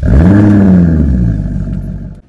Mm-hmm.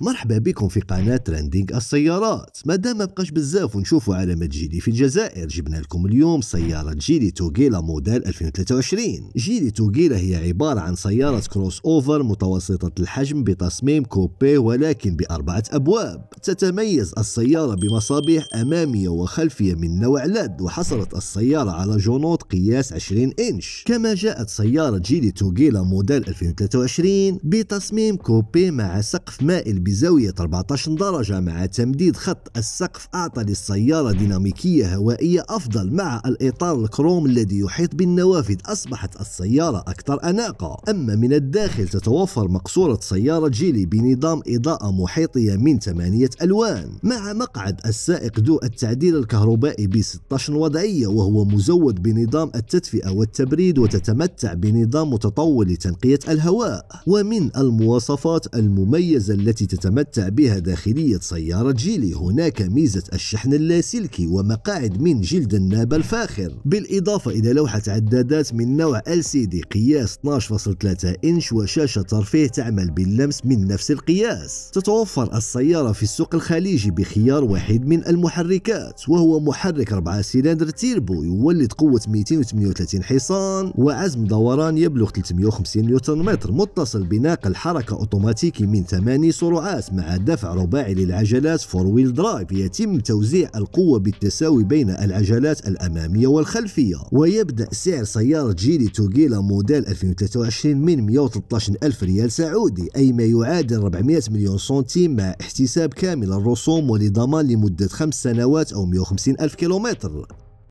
ومرحبا بكم في قناة ترندينج السيارات مادام ما بقاش بزاف ونشوفوا علامة جيلي في الجزائر جبنا لكم اليوم سيارة جيلي توغيلا موديل 2023 جيلي توغيلا هي عبارة عن سيارة كروس اوفر متوسطة الحجم بتصميم كوبي ولكن بأربعة أبواب تتميز السيارة بمصابيح أمامية وخلفية من نوع لد وحصلت السيارة على جنوط قياس 20 إنش كما جاءت سيارة جيلي توغيلا موديل 2023 بتصميم كوبي مع سقف مائل بزيادة زاوية 14 درجة مع تمديد خط السقف أعطى للسيارة ديناميكية هوائية أفضل مع الإطار الكروم الذي يحيط بالنوافذ أصبحت السيارة أكثر أناقة أما من الداخل تتوفر مقصورة سيارة جيلي بنظام إضاءة محيطية من ثمانية ألوان مع مقعد السائق ذو التعديل الكهربائي ب 16 وضعية وهو مزود بنظام التدفئة والتبريد وتتمتع بنظام متطور لتنقية الهواء ومن المواصفات المميزة التي تتمتع بها داخلية سيارة جيلي هناك ميزة الشحن اللاسلكي ومقاعد من جلد النابة الفاخر بالإضافة إلى لوحة عدادات من نوع LCD قياس 12.3 إنش وشاشة ترفيه تعمل باللمس من نفس القياس تتوفر السيارة في السوق الخليجي بخيار واحد من المحركات وهو محرك 4 سلندر تيربو يولد قوة 238 حصان وعزم دوران يبلغ 350 نيوتن متر متصل بناقل حركة أوتوماتيكي من 8 سرعات النعاس مع دفع رباعي للعجلات فور ويل درايف يتم توزيع القوة بالتساوي بين العجلات الأمامية والخلفية ويبدأ سعر سيارة جيلي توغيلا موديل 2023 من 113 ألف ريال سعودي أي ما يعادل 400 مليون سنتيم مع احتساب كامل الرسوم ولضمان لمدة خمس سنوات أو 150 ألف كيلومتر